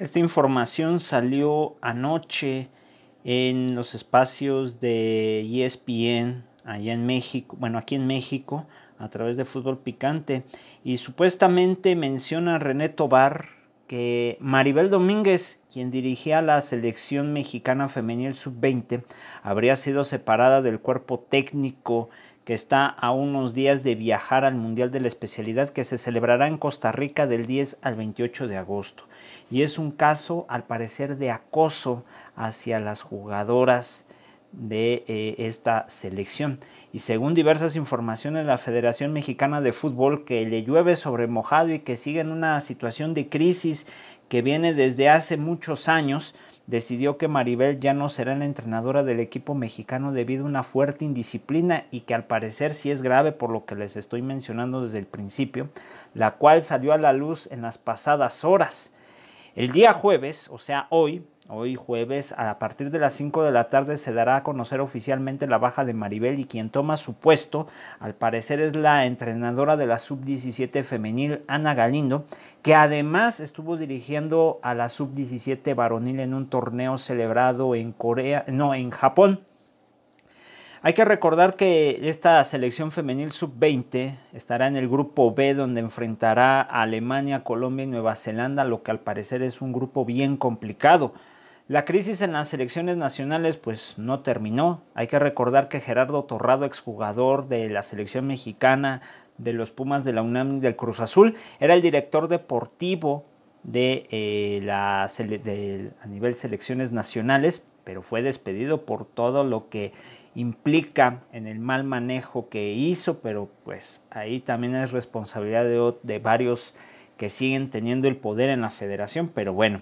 Esta información salió anoche en los espacios de ESPN allá en México, bueno, aquí en México, a través de Fútbol Picante. Y supuestamente menciona René Tobar que Maribel Domínguez, quien dirigía la selección mexicana femenil sub-20, habría sido separada del cuerpo técnico que está a unos días de viajar al Mundial de la Especialidad que se celebrará en Costa Rica del 10 al 28 de agosto. Y es un caso, al parecer, de acoso hacia las jugadoras de eh, esta selección. Y según diversas informaciones, la Federación Mexicana de Fútbol, que le llueve sobre mojado y que sigue en una situación de crisis que viene desde hace muchos años, decidió que Maribel ya no será la entrenadora del equipo mexicano debido a una fuerte indisciplina y que al parecer sí es grave por lo que les estoy mencionando desde el principio, la cual salió a la luz en las pasadas horas. El día jueves, o sea hoy, Hoy jueves, a partir de las 5 de la tarde, se dará a conocer oficialmente la baja de Maribel y quien toma su puesto, al parecer, es la entrenadora de la sub-17 femenil, Ana Galindo, que además estuvo dirigiendo a la sub-17 varonil en un torneo celebrado en Corea, no, en Japón. Hay que recordar que esta selección femenil sub-20 estará en el grupo B donde enfrentará a Alemania, Colombia y Nueva Zelanda, lo que al parecer es un grupo bien complicado. La crisis en las selecciones nacionales pues no terminó. Hay que recordar que Gerardo Torrado, exjugador de la selección mexicana, de los Pumas de la UNAM del Cruz Azul, era el director deportivo de, eh, la a nivel selecciones nacionales, pero fue despedido por todo lo que implica en el mal manejo que hizo, pero pues ahí también es responsabilidad de varios que siguen teniendo el poder en la federación, pero bueno.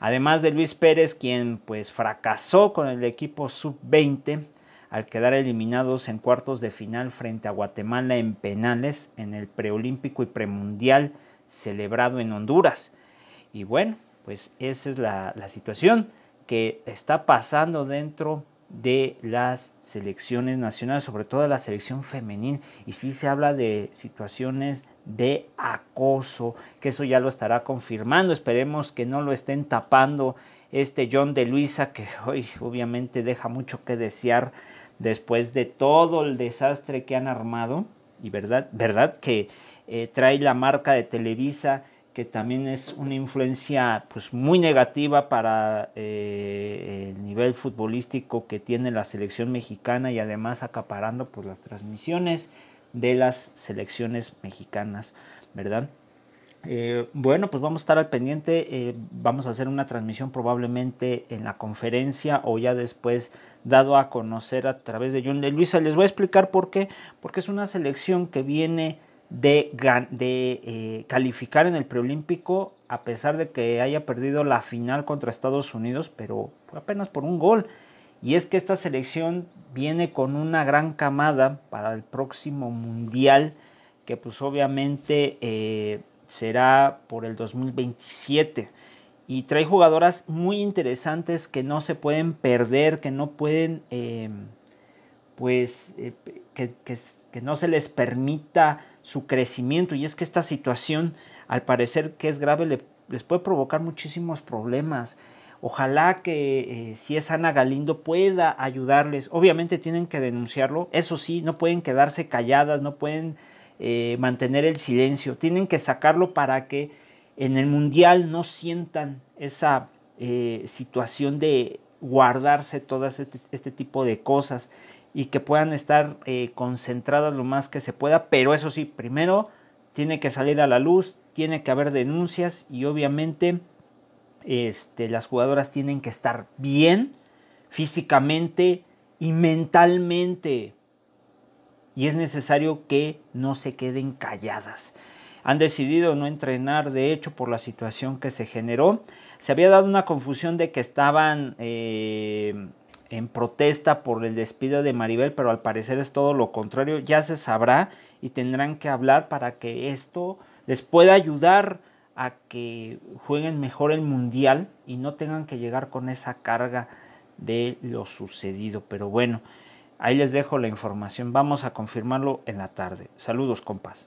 Además de Luis Pérez, quien pues fracasó con el equipo sub-20 al quedar eliminados en cuartos de final frente a Guatemala en penales en el preolímpico y premundial celebrado en Honduras. Y bueno, pues esa es la, la situación que está pasando dentro de las selecciones nacionales, sobre todo la selección femenina. y sí se habla de situaciones de acoso, que eso ya lo estará confirmando, esperemos que no lo estén tapando este John de Luisa, que hoy obviamente deja mucho que desear después de todo el desastre que han armado, y verdad, verdad que eh, trae la marca de Televisa que también es una influencia pues, muy negativa para eh, el nivel futbolístico que tiene la selección mexicana y además acaparando pues, las transmisiones de las selecciones mexicanas, ¿verdad? Eh, bueno, pues vamos a estar al pendiente, eh, vamos a hacer una transmisión probablemente en la conferencia o ya después dado a conocer a través de John de Luisa. Les voy a explicar por qué, porque es una selección que viene de, eh, calificar en el preolímpico, a pesar de que haya perdido la final contra Estados Unidos, pero apenas por un gol. Y es que esta selección viene con una gran camada para el próximo Mundial, que pues obviamente eh, será por el 2027. Y trae jugadoras muy interesantes que no se pueden perder, que no pueden, eh, pues, que no se les permita su crecimiento. Y es que esta situación, al parecer que es grave, les puede provocar muchísimos problemas. Ojalá que eh, si es Ana Galindo pueda ayudarles. Obviamente tienen que denunciarlo. Eso sí, no pueden quedarse calladas, no pueden eh, mantener el silencio. Tienen que sacarlo para que en el mundial no sientan esa eh, situación de guardarse todas este, este tipo de cosas y que puedan estar eh, concentradas lo más que se pueda, pero eso sí, primero tiene que salir a la luz, tiene que haber denuncias y obviamente este, las jugadoras tienen que estar bien físicamente y mentalmente. Y es necesario que no se queden calladas. Han decidido no entrenar, de hecho, por la situación que se generó. Se había dado una confusión de que estaban... Eh, en protesta por el despido de Maribel, pero al parecer es todo lo contrario, ya se sabrá y tendrán que hablar para que esto les pueda ayudar a que jueguen mejor el mundial y no tengan que llegar con esa carga de lo sucedido. Pero bueno, ahí les dejo la información, vamos a confirmarlo en la tarde. Saludos, compas.